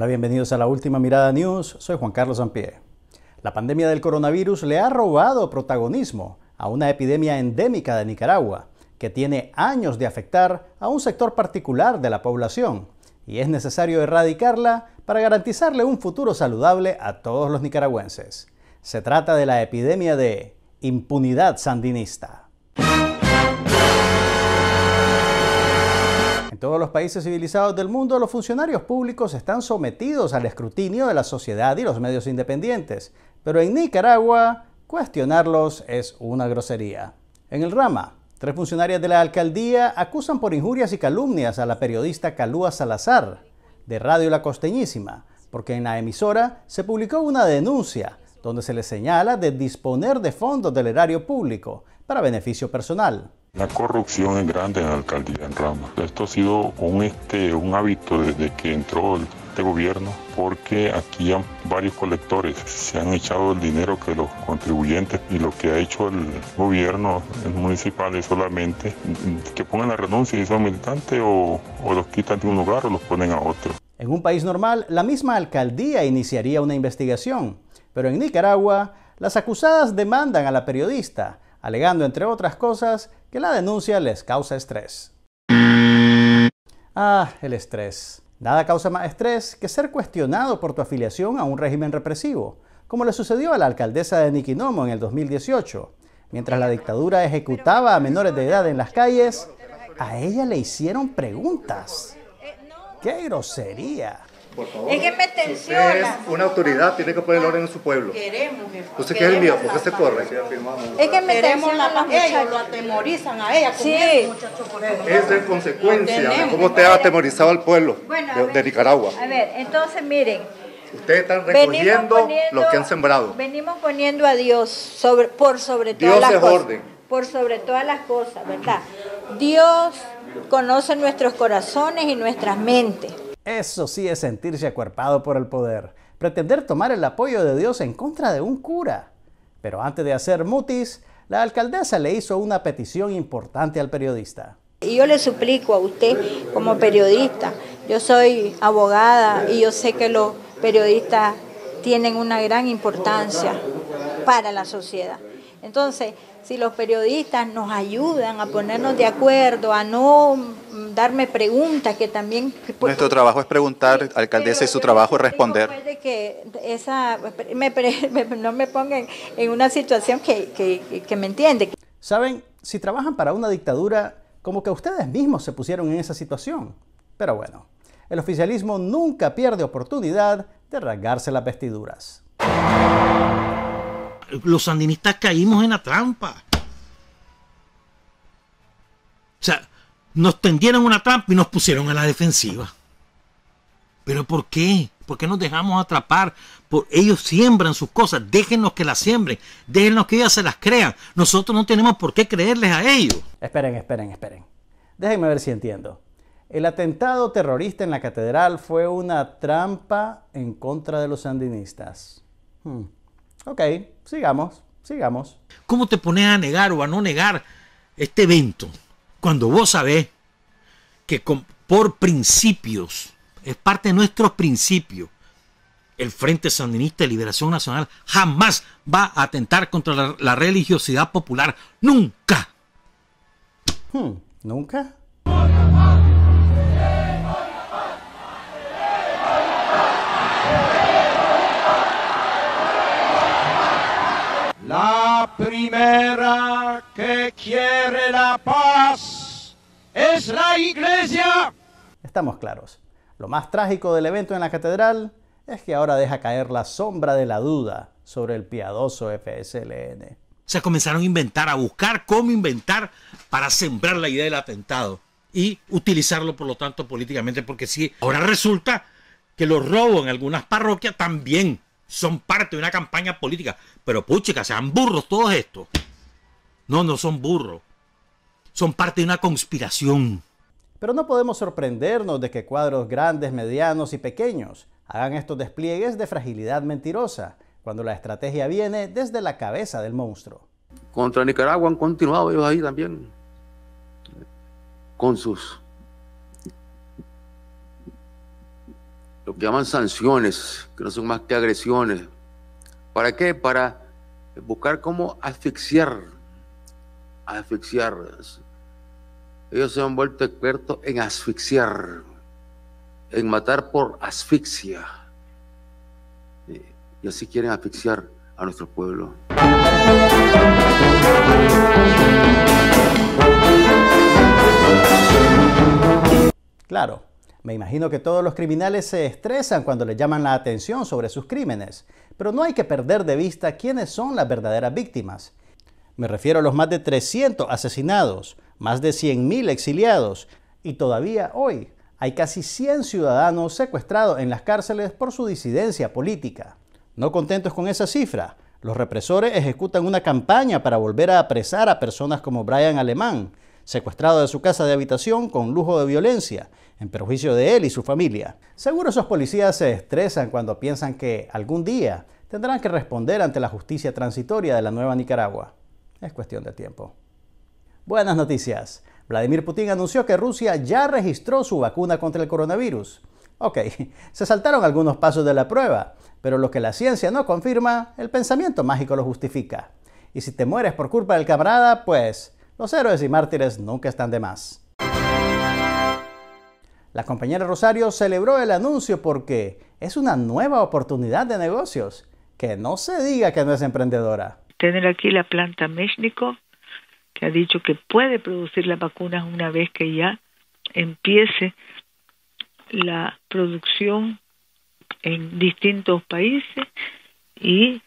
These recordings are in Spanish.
Hola, bienvenidos a la última mirada news. Soy Juan Carlos Ampie. La pandemia del coronavirus le ha robado protagonismo a una epidemia endémica de Nicaragua que tiene años de afectar a un sector particular de la población y es necesario erradicarla para garantizarle un futuro saludable a todos los nicaragüenses. Se trata de la epidemia de impunidad sandinista. todos los países civilizados del mundo, los funcionarios públicos están sometidos al escrutinio de la sociedad y los medios independientes, pero en Nicaragua cuestionarlos es una grosería. En el Rama, tres funcionarias de la alcaldía acusan por injurias y calumnias a la periodista Calúa Salazar, de Radio La Costeñísima, porque en la emisora se publicó una denuncia donde se le señala de disponer de fondos del erario público para beneficio personal. La corrupción es grande en la alcaldía en Rama. Esto ha sido un, este, un hábito desde que entró este gobierno porque aquí han, varios colectores se han echado el dinero que los contribuyentes y lo que ha hecho el gobierno municipal es solamente que pongan la renuncia y son militantes o los quitan de un lugar o los ponen a otro. En un país normal, la misma alcaldía iniciaría una investigación, pero en Nicaragua, las acusadas demandan a la periodista alegando, entre otras cosas, que la denuncia les causa estrés. Ah, el estrés. Nada causa más estrés que ser cuestionado por tu afiliación a un régimen represivo, como le sucedió a la alcaldesa de Nikinomo en el 2018. Mientras la dictadura ejecutaba a menores de edad en las calles, a ella le hicieron preguntas. ¡Qué grosería! Es que me tensiona. Usted es una autoridad, tiene que poner orden en su pueblo. Queremos, Usted que es el mío, ¿por qué se corre? Es que me Queremos la paz, lo atemorizan a ella. Sí. Es de consecuencia de cómo te ha atemorizado al pueblo de, Nicaragua. A ver, entonces miren. Ustedes están recogiendo lo que han sembrado. Venimos poniendo a Dios por sobre todas las cosas. Por sobre todas las cosas, ¿verdad? Dios conoce nuestros corazones y nuestras mentes. Eso sí es sentirse acuerpado por el poder. Pretender tomar el apoyo de Dios en contra de un cura. Pero antes de hacer mutis, la alcaldesa le hizo una petición importante al periodista. Y yo le suplico a usted como periodista, yo soy abogada y yo sé que los periodistas tienen una gran importancia para la sociedad. Entonces, si los periodistas nos ayudan a ponernos de acuerdo, a no mm, darme preguntas que también... Nuestro trabajo es preguntar, alcaldesa, y su trabajo es responder. que no me pongan en una situación que, que, que me entiende. Saben, si trabajan para una dictadura, como que ustedes mismos se pusieron en esa situación. Pero bueno, el oficialismo nunca pierde oportunidad de rasgarse las vestiduras los sandinistas caímos en la trampa. O sea, nos tendieron una trampa y nos pusieron a la defensiva. ¿Pero por qué? ¿Por qué nos dejamos atrapar? Por, ellos siembran sus cosas, déjenos que las siembren, déjenos que ellas se las crean. Nosotros no tenemos por qué creerles a ellos. Esperen, esperen, esperen. Déjenme ver si entiendo. El atentado terrorista en la catedral fue una trampa en contra de los sandinistas. Hmm ok, sigamos, sigamos. ¿Cómo te pones a negar o a no negar este evento cuando vos sabés que por principios, es parte de nuestros principios, el Frente Sandinista de Liberación Nacional jamás va a atentar contra la, religiosidad popular. Nunca. Hmm, ¿Nunca? primera que quiere la paz es la iglesia. Estamos claros. Lo más trágico del evento en la catedral es que ahora deja caer la sombra de la duda sobre el piadoso FSLN. Se comenzaron a inventar, a buscar cómo inventar para sembrar la idea del atentado y utilizarlo, por lo tanto, políticamente, porque si ahora resulta que lo robos en algunas parroquias también son parte de una campaña política. Pero puchica, sean burros todos estos. No, no son burros. Son parte de una conspiración. Pero no podemos sorprendernos de que cuadros grandes, medianos y pequeños hagan estos despliegues de fragilidad mentirosa, cuando la estrategia viene desde la cabeza del monstruo. Contra Nicaragua han continuado ellos ahí también, con sus lo que llaman sanciones, que no son más que agresiones. ¿Para qué? Para buscar cómo asfixiar, asfixiar. Ellos se han vuelto expertos en asfixiar, en matar por asfixia. Y así quieren asfixiar a nuestro pueblo. Claro, me imagino que todos los criminales se estresan cuando les llaman la atención sobre sus crímenes, pero no hay que perder de vista quiénes son las verdaderas víctimas. Me refiero a los más de 300 asesinados, más de 100.000 exiliados, y todavía hoy hay casi 100 ciudadanos secuestrados en las cárceles por su disidencia política. No contentos con esa cifra, los represores ejecutan una campaña para volver a apresar a personas como Brian Alemán, secuestrado de su casa de habitación con lujo de violencia, en perjuicio de él y su familia. Seguro esos policías se estresan cuando piensan que algún día tendrán que responder ante la justicia transitoria de la nueva Nicaragua. Es cuestión de tiempo. Buenas noticias. Vladimir Putin anunció que Rusia ya registró su vacuna contra el coronavirus. Ok, se saltaron algunos pasos de la prueba, pero lo que la ciencia no confirma, el pensamiento mágico lo justifica. Y si te mueres por culpa del camarada, pues los héroes y mártires nunca están de más. La compañera Rosario celebró el anuncio porque es una nueva oportunidad de negocios. Que no se diga que no es emprendedora. Tener aquí la planta México, que ha dicho que puede producir las vacunas una vez que ya empiece la producción en distintos países y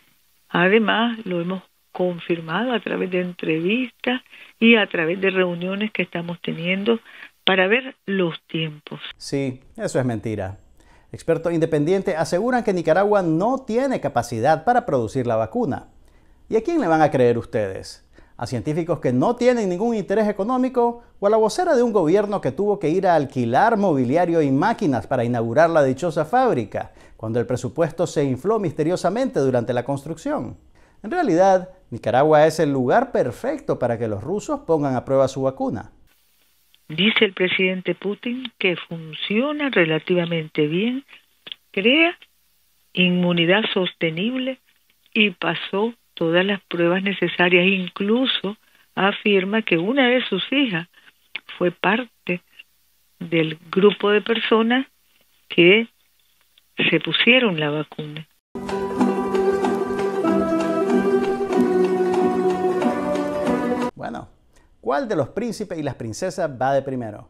además lo hemos confirmado a través de entrevistas y a través de reuniones que estamos teniendo para ver los tiempos. Sí, eso es mentira. Expertos independientes aseguran que Nicaragua no tiene capacidad para producir la vacuna. ¿Y a quién le van a creer ustedes? ¿A científicos que no tienen ningún interés económico o a la vocera de un gobierno que tuvo que ir a alquilar mobiliario y máquinas para inaugurar la dichosa fábrica, cuando el presupuesto se infló misteriosamente durante la construcción? En realidad, Nicaragua es el lugar perfecto para que los rusos pongan a prueba su vacuna. Dice el presidente Putin que funciona relativamente bien, crea inmunidad sostenible y pasó todas las pruebas necesarias. Incluso afirma que una de sus hijas fue parte del grupo de personas que se pusieron la vacuna. Bueno, ¿cuál de los príncipes y las princesas va de primero?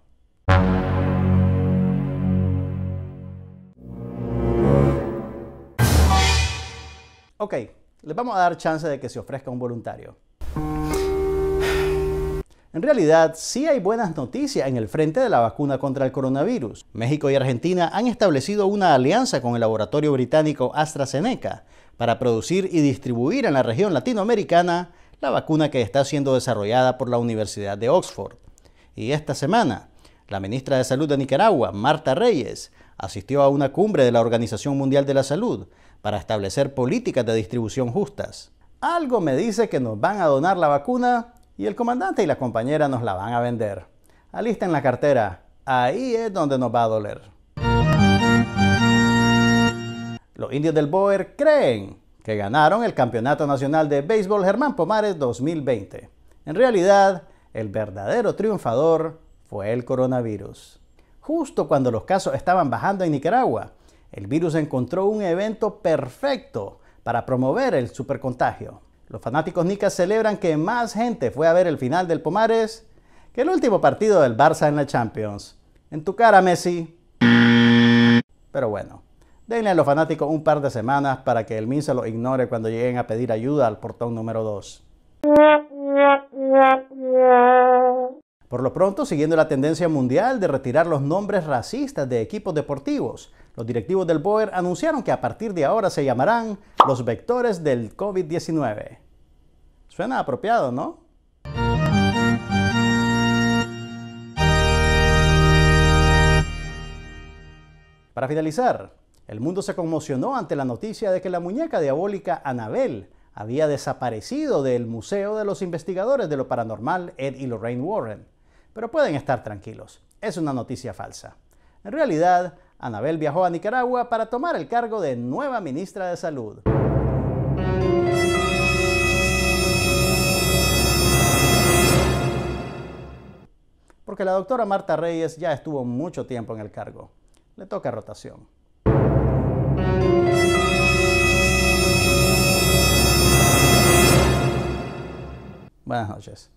Ok, les vamos a dar chance de que se ofrezca un voluntario. En realidad, sí hay buenas noticias en el frente de la vacuna contra el coronavirus. México y Argentina han establecido una alianza con el laboratorio británico AstraZeneca para producir y distribuir en la región latinoamericana la vacuna que está siendo desarrollada por la Universidad de Oxford. Y esta semana, la ministra de Salud de Nicaragua, Marta Reyes, asistió a una cumbre de la Organización Mundial de la Salud para establecer políticas de distribución justas. Algo me dice que nos van a donar la vacuna y el comandante y la compañera nos la van a vender. Alista en la cartera, ahí es donde nos va a doler. Los indios del Boer creen que ganaron el Campeonato Nacional de Béisbol Germán Pomares 2020. En realidad, el verdadero triunfador fue el coronavirus. Justo cuando los casos estaban bajando en Nicaragua, el virus encontró un evento perfecto para promover el supercontagio. Los fanáticos nicas celebran que más gente fue a ver el final del Pomares que el último partido del Barça en la Champions. En tu cara, Messi. Pero bueno, Denle a los fanáticos un par de semanas para que el Min se lo ignore cuando lleguen a pedir ayuda al portón número 2. Por lo pronto, siguiendo la tendencia mundial de retirar los nombres racistas de equipos deportivos, los directivos del BOER anunciaron que a partir de ahora se llamarán los vectores del COVID-19. Suena apropiado, ¿no? Para finalizar, el mundo se conmocionó ante la noticia de que la muñeca diabólica Anabel había desaparecido del museo de los investigadores de lo paranormal Ed y Lorraine Warren. Pero pueden estar tranquilos, es una noticia falsa. En realidad, Anabel viajó a Nicaragua para tomar el cargo de nueva ministra de Salud. Porque la doctora Marta Reyes ya estuvo mucho tiempo en el cargo. Le toca rotación. Buenas noches.